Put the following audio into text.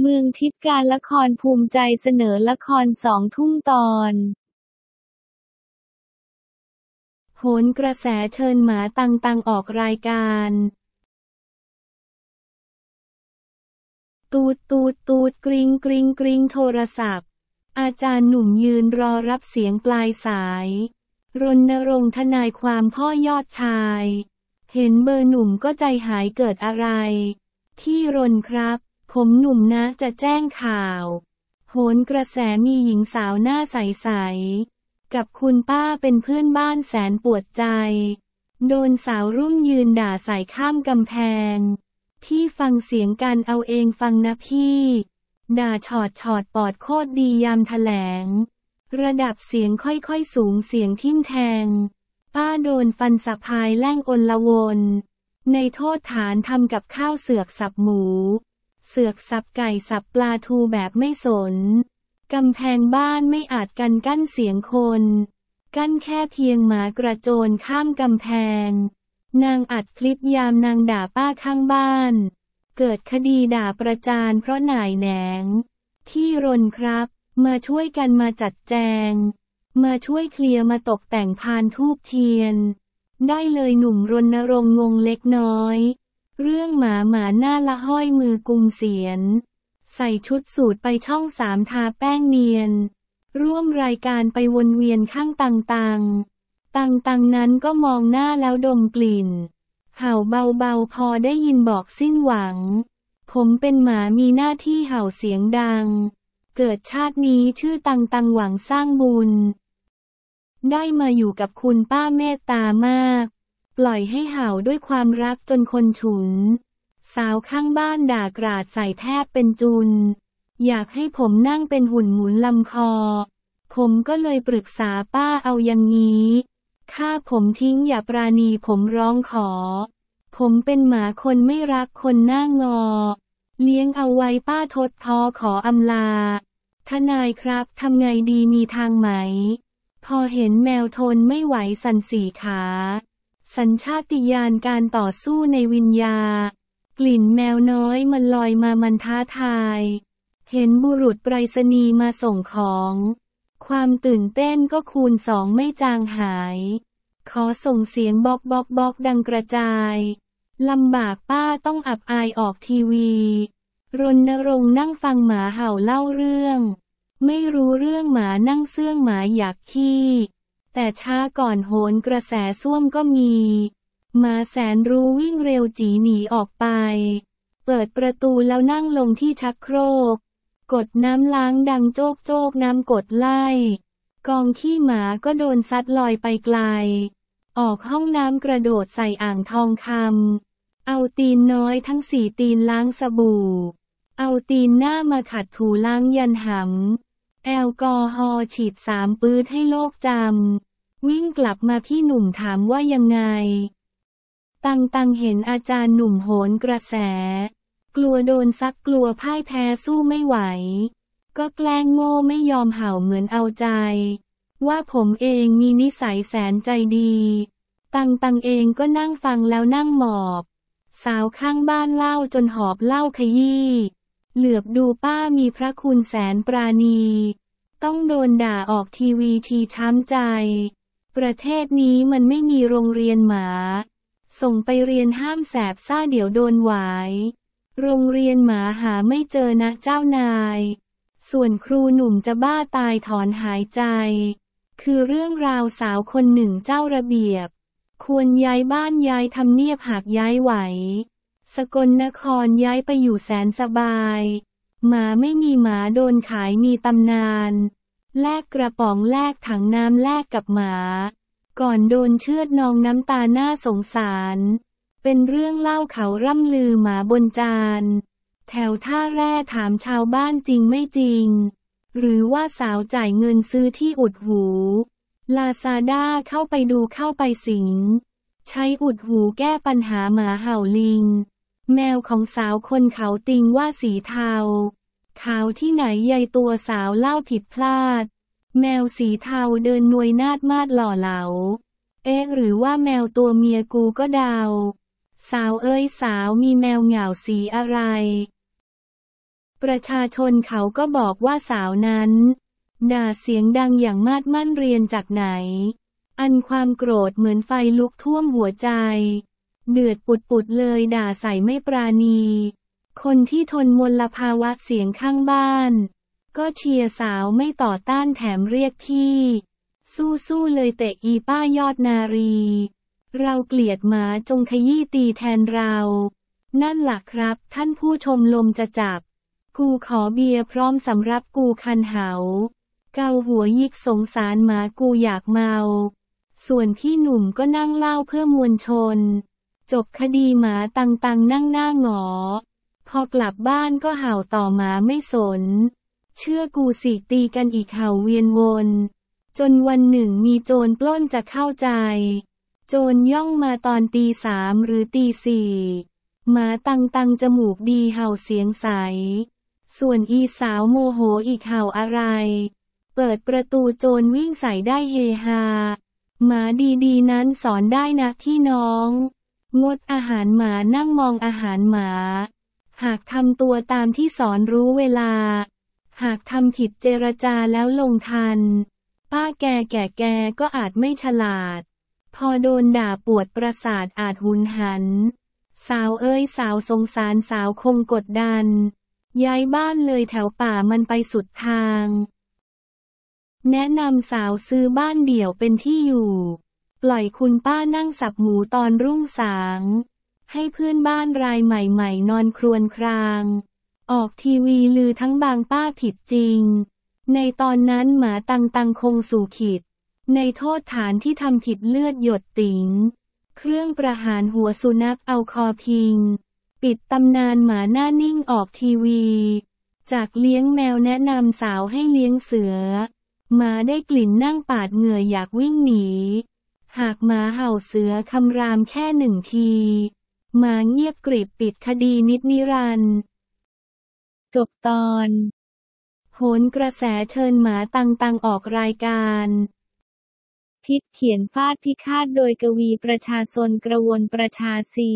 เมืองทิพย์การละครภูมิใจเสนอละครสองทุ่มตอนโหนกระแสเชิญหมาตังตังออกรายการ ตูดตูดตูดกริงกริงกริงโทรศัพท์ อาจารย์หนุ่มยืนรอรับเสียงปลายสายรณรงค์ทนายความพ่อยอดชาย เห็นเบอร์หนุ่มก็ใจหายเกิดอะไร ที่รนครับผมหนุ่มนะจะแจ้งข่าว โหนกระแสมีหญิงสาวหน้าใสๆ กับคุณป้าเป็นเพื่อนบ้านแสนปวดใจ โดนสาวรุ่มยืนด่าใส่ข้ามกำแพง พี่ฟังเสียงกันเอาเองฟังนะพี่ ด่าชอดชอดปอดโคตรดียามถแถลง ระดับเสียงค่อยๆ สูงเสียงทิ่มแทง ป้าโดนฟันสะพายแล่งอนละวน ในโทษฐานทำกับข้าวเสือกสับหมูเสือกสับไก่สับปลาทูแบบไม่สนกำแพงบ้านไม่อาจกันกั้นเสียงคน กั้นแค่เพียงหมากระโจนข้ามกำแพง นางอัดคลิปยามนางด่าป้าข้างบ้าน เกิดคดี ด่าประจานเพราะหน่ายแหนงที่รนครับ มาช่วยกันมาจัดแจง มาช่วยเคลียร์มาตกแต่งพานทูบเทียน ได้เลยหนุ่มรณรงค์งงเล็กน้อยเรื่องหมาหมาหน้าละห้อยมือกุมเสียนใส่ชุดสูทไปช่องสามทาแป้งเนียน ร่วมรายการไปวนเวียนข้างตังตังตังตังนั้นก็มองหน้าแล้วดมกลิ่น เห่าเบาๆพอได้ยินบอกสิ้นหวัง ผมเป็นหมามีหน้าที่เห่าเสียงดัง เกิดชาตินี้ชื่อตังตังหวังสร้างบุญ ได้มาอยู่กับคุณป้าเมตตามากปล่อยให้เห่าด้วยความรักจนคนฉุน สาวข้างบ้านด่ากราดใส่แทบเป็นจุน อยากให้ผมนั่งเป็นหุ่นหมุนลำคอ ผมก็เลยปรึกษาป้าเอาอย่างนี้ข้าผมทิ้งอย่าปราณีผมร้องขอ ผมเป็นหมาคนไม่รักคนหน้างอ เลี้ยงเอาไว้ป้าทดทอขออำลา ทนายครับทำไงดีมีทางไหม พอเห็นแมวทนไม่ไหวสันสีขาสัญชาติญาณการต่อสู้ในวิญญา กลิ่นแมวน้อยมันลอยมามันท้าทาย เห็นบุรุษไปรษณีย์มาส่งของ ความตื่นเต้นก็คูณสองไม่จางหาย ขอส่งเสียงบอกบอกบอกดังกระจาย ลำบากป้าต้องอับอายออกทีวีรณรงค์นั่งฟังหมาเห่าเล่าเรื่อง ไม่รู้เรื่องหมานั่งเสื่องหมาอยากขี้แต่ช้าก่อนโหนกระแสส้วมก็มีหมาแสนรู้วิ่งเร็วจีหนีออกไป เปิดประตูแล้วนั่งลงที่ชักโครก กดน้ำล้างดังโจกโจกน้ำกดไล่ กองขี้หมาก็โดนซัดลอยไปไกล ออกห้องน้ำกระโดดใส่อ่างทองคำเอาตีนน้อยทั้งสี่ตีนล้างสบู่ เอาตีนหน้ามาขัดถูล้างยันหำแอลกอฮอล์ฉีดสามปื้ดให้โลกจำ วิ่งกลับมาพี่หนุ่มถามว่ายังไง ตังตังเห็นอาจารย์หนุ่มโหนกระแส กลัวโดนซักกลัวพ่ายแพ้สู้ไม่ไหว ก็แกล้งโง่ไม่ยอมเห่าเหมือนเอาใจ ว่าผมเองมีนิสัยแสนใจดี ตังตังเองก็นั่งฟังแล้วนั่งหมอบ สาวข้างบ้านเล่าจนหอบเล่าขยี้เหลือบดูป้ามีพระคุณแสนปราณี ต้องโดนด่าออกทีวีทีช้ำใจ ประเทศนี้มันไม่มีโรงเรียนหมา ส่งไปเรียนห้ามแสบซ่าเดี๋ยวโดนหวาย โรงเรียนหมาหาไม่เจอนะเจ้านาย ส่วนครูหนุ่มจะบ้าตายถอนหายใจ คือเรื่องราวสาวคนหนึ่งเจ้าระเบียบ ควรย้ายบ้านย้ายทำเนียบหากย้ายไหวสกลนครย้ายไปอยู่แสนสบาย หมาไม่มีหมาโดนขายมีตำนาน แลกกระป๋องแลกถังน้ำแลกกับหมา ก่อนโดนเชือดนองน้ำตาหน้าสงสาร เป็นเรื่องเล่าเขาร่ำลือหมาบนจาน แถวท่าแร่ถามชาวบ้านจริงไม่จริง หรือว่าสาวจ่ายเงินซื้อที่อุดหูลาซาด้าเข้าไปดูเข้าไปสิงใช้อุดหูแก้ปัญหาหมาเห่าลิงแมวของสาวคนเขาติงว่าสีเทาขาวที่ไหนใยตัวสาวเล่าผิดพลาด แมวสีเทาเดินนวยนาดมาดหล่อเหลาเอ๊ะหรือว่าแมวตัวเมียกูก็ดาวสาวเอ้ยสาวมีแมวเหงาสีอะไร ประชาชนเขาก็บอกว่าสาวนั้น ด่าเสียงดังอย่างมาดมั่นเรียนจากไหน อันความโกรธเหมือนไฟลุกท่วมหัวใจเดือดปุดๆเลยด่าใส่ไม่ปราณี คนที่ทนมลภาวะเสียงข้างบ้าน ก็เชียร์สาวไม่ต่อต้านแถมเรียกพี่ สู้ๆเลยเตะอีป้ายอดนารี เราเกลียดหมาจงขยี้ตีแทนเรา นั่นหลักครับ ท่านผู้ชมลมจะจับ กูขอเบียร์พร้อมสำรับกูคันเหาเกาหัวยิกสงสารหมากูอยากเมา ส่วนพี่หนุ่มก็นั่งเล่าเพื่อมวลชนจบคดีหมาตังตังนั่งหน้าหงอ พอกลับบ้านก็เห่าต่อหมาไม่สน เชื่อกูสิตีกันอีกเห่าเวียนวน จนวันหนึ่งมีโจรปล้นจะเข้าใจ โจรย่องมาตอนตีสามหรือตีสี่หมาตังตังจมูกดีเห่าเสียงใส ส่วนอีสาวโมโหอีกเห่าอะไร เปิดประตูโจรวิ่งใส่ได้เฮฮา หมาดีๆนั้นสอนได้นะพี่น้องงดอาหารหมานั่งมองอาหารหมา หากทำตัวตามที่สอนรู้เวลา หากทำผิดเจรจาแล้วลงทัน ป้าแกแก่แกก็อาจไม่ฉลาด พอโดนด่าปวดประสาทอาจหุนหัน สาวเอ้ยสาวสงสารสาวคงกดดัน ย้ายบ้านเลยแถวป่ามันไปสุดทาง แนะนำสาวซื้อบ้านเดี่ยวเป็นที่อยู่ปล่อยคุณป้านั่งสับหมูตอนรุ่งสาง ให้เพื่อนบ้านรายใหม่ๆ นอนครวญคราง ออกทีวีลือทั้งบางป้าผิดจริง ในตอนนั้นหมาตังตังคงสู่ขิด ในโทษฐานที่ทำผิดเลือดหยดติง๋งเครื่องประหารหัวสุนัขเอาคอพิง ปิดตำนานหมาหน้านิ่งออกทีวี จากเลี้ยงแมวแนะนำสาวให้เลี้ยงเสือ หมาได้กลิ่นนั่งปาดเหงื่ออยากวิ่งหนีหากหมาเห่าเสือคำรามแค่หนึ่งที หมาเงียบกริบปิดคดีนิดนิรันด์จบตอนโหนกระแสเชิญหมาตังตังออกรายการ พิษเขียนฟาดพิฆาตโดยกวีประชาชนกระวนประชาสี